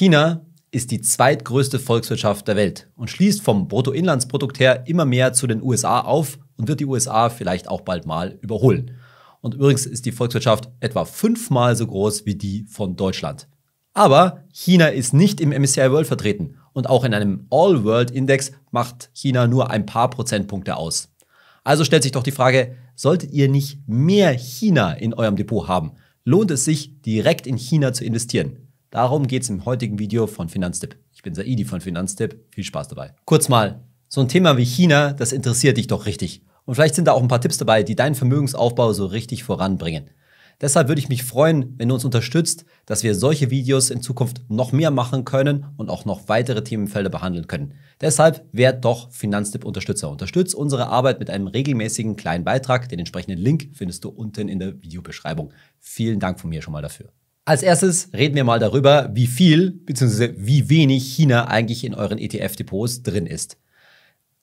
China ist die zweitgrößte Volkswirtschaft der Welt und schließt vom Bruttoinlandsprodukt her immer mehr zu den USA auf und wird die USA vielleicht auch bald mal überholen. Und übrigens ist die Volkswirtschaft etwa fünfmal so groß wie die von Deutschland. Aber China ist nicht im MSCI World vertreten und auch in einem All-World-Index macht China nur ein paar Prozentpunkte aus. Also stellt sich doch die Frage, solltet ihr nicht mehr China in eurem Depot haben? Lohnt es sich, direkt in China zu investieren? Darum geht es im heutigen Video von Finanztipp. Ich bin Saidi von Finanztipp. Viel Spaß dabei. Kurz mal, so ein Thema wie China, das interessiert dich doch richtig. Und vielleicht sind da auch ein paar Tipps dabei, die deinen Vermögensaufbau so richtig voranbringen. Deshalb würde ich mich freuen, wenn du uns unterstützt, dass wir solche Videos in Zukunft noch mehr machen können und auch noch weitere Themenfelder behandeln können. Deshalb werd doch Finanztipp-Unterstützer. Unterstütz unsere Arbeit mit einem regelmäßigen kleinen Beitrag. Den entsprechenden Link findest du unten in der Videobeschreibung. Vielen Dank von mir schon mal dafür. Als erstes reden wir mal darüber, wie viel bzw. wie wenig China eigentlich in euren ETF-Depots drin ist.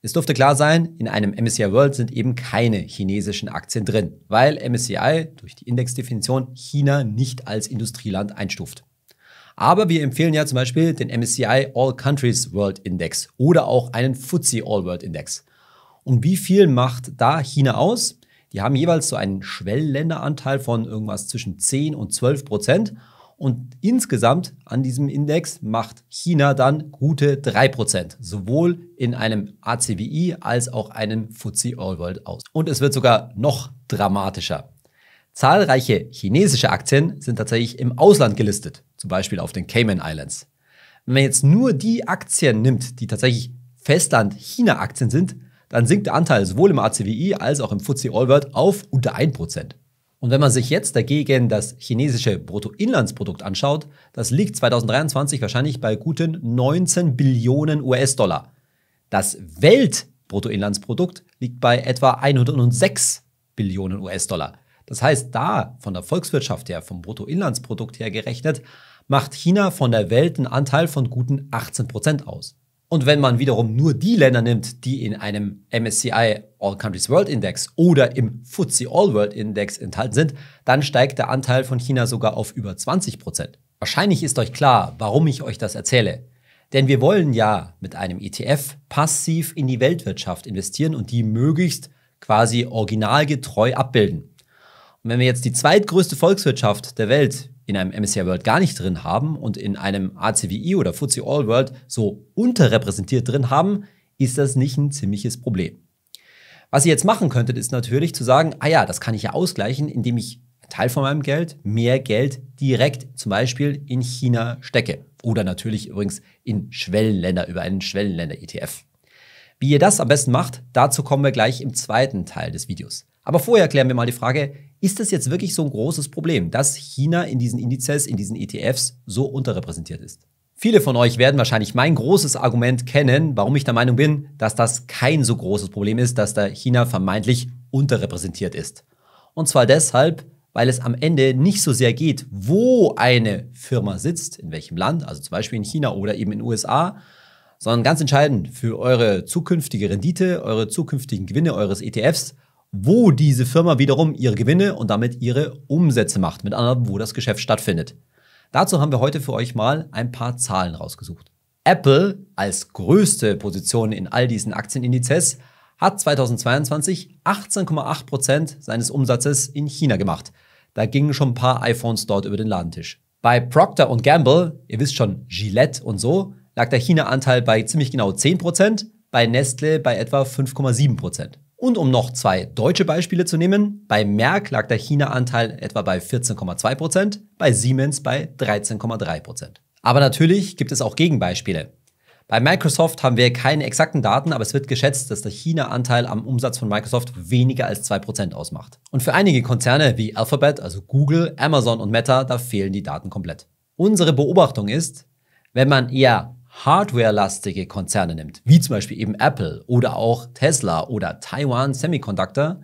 Es dürfte klar sein, in einem MSCI World sind eben keine chinesischen Aktien drin, weil MSCI durch die Indexdefinition China nicht als Industrieland einstuft. Aber wir empfehlen ja zum Beispiel den MSCI All Countries World Index oder auch einen FTSE All World Index. Und wie viel macht da China aus? Die haben jeweils so einen Schwellenländeranteil von irgendwas zwischen 10 und 12 Prozent. Und insgesamt an diesem Index macht China dann gute 3%, sowohl in einem ACWI als auch einem FTSE All World aus. Und es wird sogar noch dramatischer. Zahlreiche chinesische Aktien sind tatsächlich im Ausland gelistet, zum Beispiel auf den Cayman Islands. Wenn man jetzt nur die Aktien nimmt, die tatsächlich Festland-China-Aktien sind, dann sinkt der Anteil sowohl im ACWI als auch im FTSE All World auf unter 1%. Und wenn man sich jetzt dagegen das chinesische Bruttoinlandsprodukt anschaut, das liegt 2023 wahrscheinlich bei guten 19 Billionen US-Dollar. Das Weltbruttoinlandsprodukt liegt bei etwa 106 Billionen US-Dollar. Das heißt, da von der Volkswirtschaft her, vom Bruttoinlandsprodukt her gerechnet, macht China von der Welt einen Anteil von guten 18 aus. Und wenn man wiederum nur die Länder nimmt, die in einem MSCI All Countries World Index oder im FTSE All World Index enthalten sind, dann steigt der Anteil von China sogar auf über 20 Prozent. Wahrscheinlich ist euch klar, warum ich euch das erzähle. Denn wir wollen ja mit einem ETF passiv in die Weltwirtschaft investieren und die möglichst quasi originalgetreu abbilden. Und wenn wir jetzt die zweitgrößte Volkswirtschaft der Welt in einem MSCI World gar nicht drin haben und in einem ACWI oder FTSE All World so unterrepräsentiert drin haben, ist das nicht ein ziemliches Problem. Was ihr jetzt machen könntet, ist natürlich zu sagen, ah ja, das kann ich ja ausgleichen, indem ich einen Teil von meinem Geld, mehr Geld direkt zum Beispiel in China stecke. Oder natürlich übrigens in Schwellenländer über einen Schwellenländer-ETF. Wie ihr das am besten macht, dazu kommen wir gleich im zweiten Teil des Videos. Aber vorher klären wir mal die Frage, ist das jetzt wirklich so ein großes Problem, dass China in diesen Indizes, in diesen ETFs so unterrepräsentiert ist? Viele von euch werden wahrscheinlich mein großes Argument kennen, warum ich der Meinung bin, dass das kein so großes Problem ist, dass da China vermeintlich unterrepräsentiert ist. Und zwar deshalb, weil es am Ende nicht so sehr geht, wo eine Firma sitzt, in welchem Land, also zum Beispiel in China oder eben in den USA, sondern ganz entscheidend für eure zukünftige Rendite, eure zukünftigen Gewinne eures ETFs wo diese Firma wiederum ihre Gewinne und damit ihre Umsätze macht, mit anderen, wo das Geschäft stattfindet. Dazu haben wir heute für euch mal ein paar Zahlen rausgesucht. Apple als größte Position in all diesen Aktienindizes hat 2022 18,8% seines Umsatzes in China gemacht. Da gingen schon ein paar iPhones dort über den Ladentisch. Bei Procter Gamble, ihr wisst schon, Gillette und so, lag der China-Anteil bei ziemlich genau 10%, bei Nestle bei etwa 5,7%. Und um noch zwei deutsche Beispiele zu nehmen, bei Merck lag der China-Anteil etwa bei 14,2%, bei Siemens bei 13,3%. Aber natürlich gibt es auch Gegenbeispiele. Bei Microsoft haben wir keine exakten Daten, aber es wird geschätzt, dass der China-Anteil am Umsatz von Microsoft weniger als 2% ausmacht. Und für einige Konzerne wie Alphabet, also Google, Amazon und Meta, da fehlen die Daten komplett. Unsere Beobachtung ist, wenn man eher hardware-lastige Konzerne nimmt, wie zum Beispiel eben Apple oder auch Tesla oder Taiwan Semiconductor,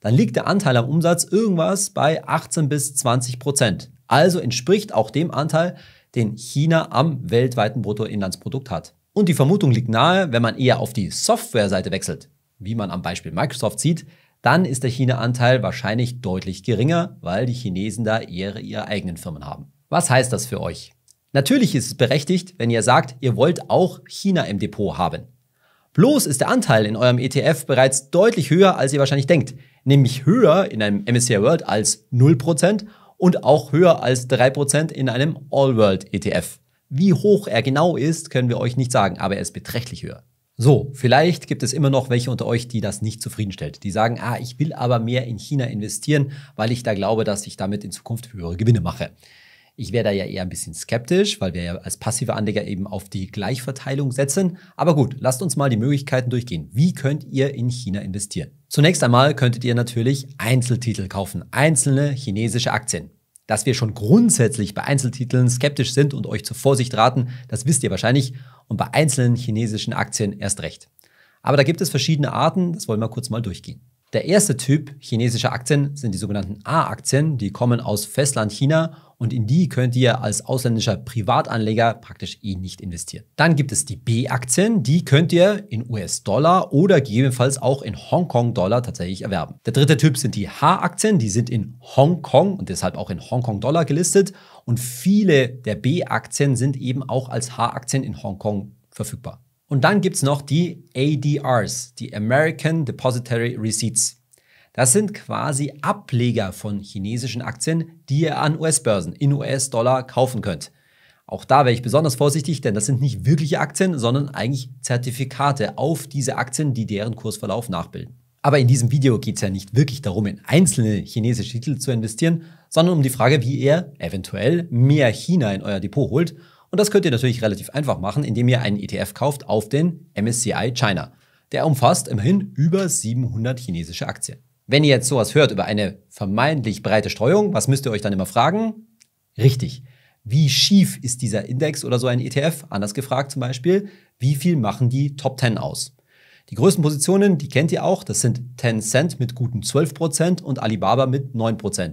dann liegt der Anteil am Umsatz irgendwas bei 18 bis 20 Prozent. Also entspricht auch dem Anteil, den China am weltweiten Bruttoinlandsprodukt hat. Und die Vermutung liegt nahe, wenn man eher auf die Software-Seite wechselt, wie man am Beispiel Microsoft sieht, dann ist der China-Anteil wahrscheinlich deutlich geringer, weil die Chinesen da eher ihre eigenen Firmen haben. Was heißt das für euch? Natürlich ist es berechtigt, wenn ihr sagt, ihr wollt auch China im Depot haben. Bloß ist der Anteil in eurem ETF bereits deutlich höher, als ihr wahrscheinlich denkt. Nämlich höher in einem MSCI World als 0% und auch höher als 3% in einem All World ETF. Wie hoch er genau ist, können wir euch nicht sagen, aber er ist beträchtlich höher. So, vielleicht gibt es immer noch welche unter euch, die das nicht zufriedenstellt. Die sagen, ah, ich will aber mehr in China investieren, weil ich da glaube, dass ich damit in Zukunft höhere Gewinne mache. Ich wäre da ja eher ein bisschen skeptisch, weil wir ja als passive Anleger eben auf die Gleichverteilung setzen. Aber gut, lasst uns mal die Möglichkeiten durchgehen. Wie könnt ihr in China investieren? Zunächst einmal könntet ihr natürlich Einzeltitel kaufen, einzelne chinesische Aktien. Dass wir schon grundsätzlich bei Einzeltiteln skeptisch sind und euch zur Vorsicht raten, das wisst ihr wahrscheinlich und bei einzelnen chinesischen Aktien erst recht. Aber da gibt es verschiedene Arten, das wollen wir kurz mal durchgehen. Der erste Typ chinesischer Aktien sind die sogenannten A-Aktien, die kommen aus Festland China und in die könnt ihr als ausländischer Privatanleger praktisch eh nicht investieren. Dann gibt es die B-Aktien, die könnt ihr in US-Dollar oder gegebenenfalls auch in Hongkong-Dollar tatsächlich erwerben. Der dritte Typ sind die H-Aktien, die sind in Hongkong und deshalb auch in Hongkong-Dollar gelistet und viele der B-Aktien sind eben auch als H-Aktien in Hongkong verfügbar. Und dann gibt es noch die ADRs, die American Depository Receipts. Das sind quasi Ableger von chinesischen Aktien, die ihr an US-Börsen in US-Dollar kaufen könnt. Auch da wäre ich besonders vorsichtig, denn das sind nicht wirkliche Aktien, sondern eigentlich Zertifikate auf diese Aktien, die deren Kursverlauf nachbilden. Aber in diesem Video geht es ja nicht wirklich darum, in einzelne chinesische Titel zu investieren, sondern um die Frage, wie ihr eventuell mehr China in euer Depot holt. Und das könnt ihr natürlich relativ einfach machen, indem ihr einen ETF kauft auf den MSCI China. Der umfasst immerhin über 700 chinesische Aktien. Wenn ihr jetzt sowas hört über eine vermeintlich breite Streuung, was müsst ihr euch dann immer fragen? Richtig. Wie schief ist dieser Index oder so ein ETF? Anders gefragt zum Beispiel, wie viel machen die Top 10 aus? Die größten Positionen, die kennt ihr auch, das sind Tencent mit guten 12% und Alibaba mit 9%.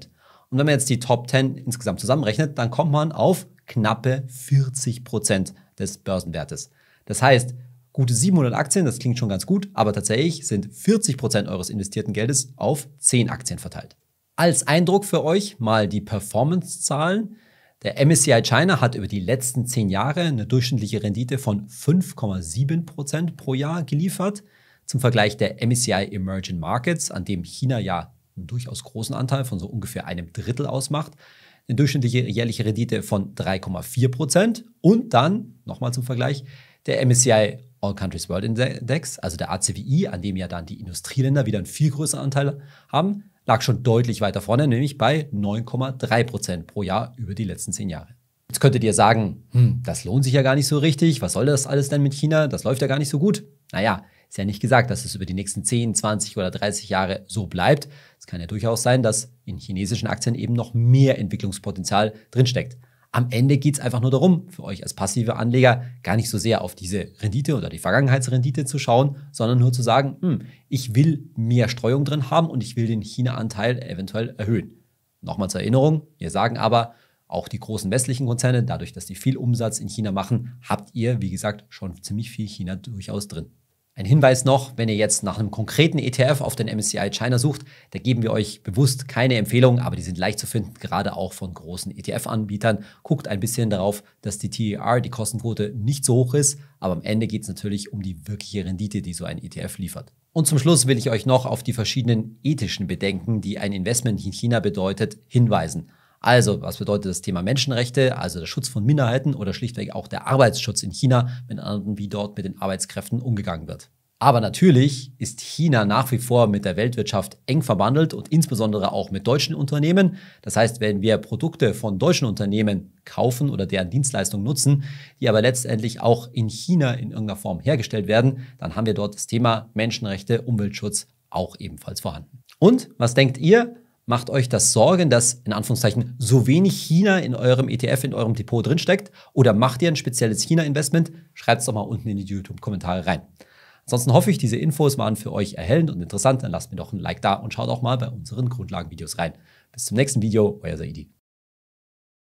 Und wenn man jetzt die Top 10 insgesamt zusammenrechnet, dann kommt man auf knappe 40% des Börsenwertes. Das heißt, Gute 700 Aktien, das klingt schon ganz gut, aber tatsächlich sind 40% Prozent eures investierten Geldes auf 10 Aktien verteilt. Als Eindruck für euch mal die Performance-Zahlen. Der MSCI China hat über die letzten 10 Jahre eine durchschnittliche Rendite von 5,7% Prozent pro Jahr geliefert. Zum Vergleich der MSCI Emerging Markets, an dem China ja einen durchaus großen Anteil von so ungefähr einem Drittel ausmacht, eine durchschnittliche jährliche Rendite von 3,4 Prozent und dann, nochmal zum Vergleich, der MSCI All Countries World Index, also der ACWI, an dem ja dann die Industrieländer wieder einen viel größeren Anteil haben, lag schon deutlich weiter vorne, nämlich bei 9,3 Prozent pro Jahr über die letzten zehn Jahre. Jetzt könntet ihr sagen, hm, das lohnt sich ja gar nicht so richtig, was soll das alles denn mit China, das läuft ja gar nicht so gut. Naja, ist ja nicht gesagt, dass es über die nächsten 10, 20 oder 30 Jahre so bleibt. Es kann ja durchaus sein, dass in chinesischen Aktien eben noch mehr Entwicklungspotenzial drinsteckt. Am Ende geht es einfach nur darum, für euch als passive Anleger gar nicht so sehr auf diese Rendite oder die Vergangenheitsrendite zu schauen, sondern nur zu sagen, hm, ich will mehr Streuung drin haben und ich will den China-Anteil eventuell erhöhen. Nochmal zur Erinnerung, wir sagen aber, auch die großen westlichen Konzerne, dadurch, dass die viel Umsatz in China machen, habt ihr, wie gesagt, schon ziemlich viel China durchaus drin. Ein Hinweis noch, wenn ihr jetzt nach einem konkreten ETF auf den MSCI China sucht, da geben wir euch bewusst keine Empfehlungen, aber die sind leicht zu finden, gerade auch von großen ETF-Anbietern. Guckt ein bisschen darauf, dass die TER, die Kostenquote, nicht so hoch ist, aber am Ende geht es natürlich um die wirkliche Rendite, die so ein ETF liefert. Und zum Schluss will ich euch noch auf die verschiedenen ethischen Bedenken, die ein Investment in China bedeutet, hinweisen. Also, was bedeutet das Thema Menschenrechte, also der Schutz von Minderheiten oder schlichtweg auch der Arbeitsschutz in China, wenn anderen wie dort mit den Arbeitskräften umgegangen wird? Aber natürlich ist China nach wie vor mit der Weltwirtschaft eng verwandelt und insbesondere auch mit deutschen Unternehmen. Das heißt, wenn wir Produkte von deutschen Unternehmen kaufen oder deren Dienstleistungen nutzen, die aber letztendlich auch in China in irgendeiner Form hergestellt werden, dann haben wir dort das Thema Menschenrechte, Umweltschutz auch ebenfalls vorhanden. Und was denkt ihr? macht euch das Sorgen, dass in Anführungszeichen so wenig China in eurem ETF, in eurem Depot drinsteckt? Oder macht ihr ein spezielles China-Investment? Schreibt es doch mal unten in die YouTube-Kommentare rein. Ansonsten hoffe ich, diese Infos waren für euch erhellend und interessant. Dann lasst mir doch ein Like da und schaut auch mal bei unseren Grundlagenvideos rein. Bis zum nächsten Video, euer Saidi.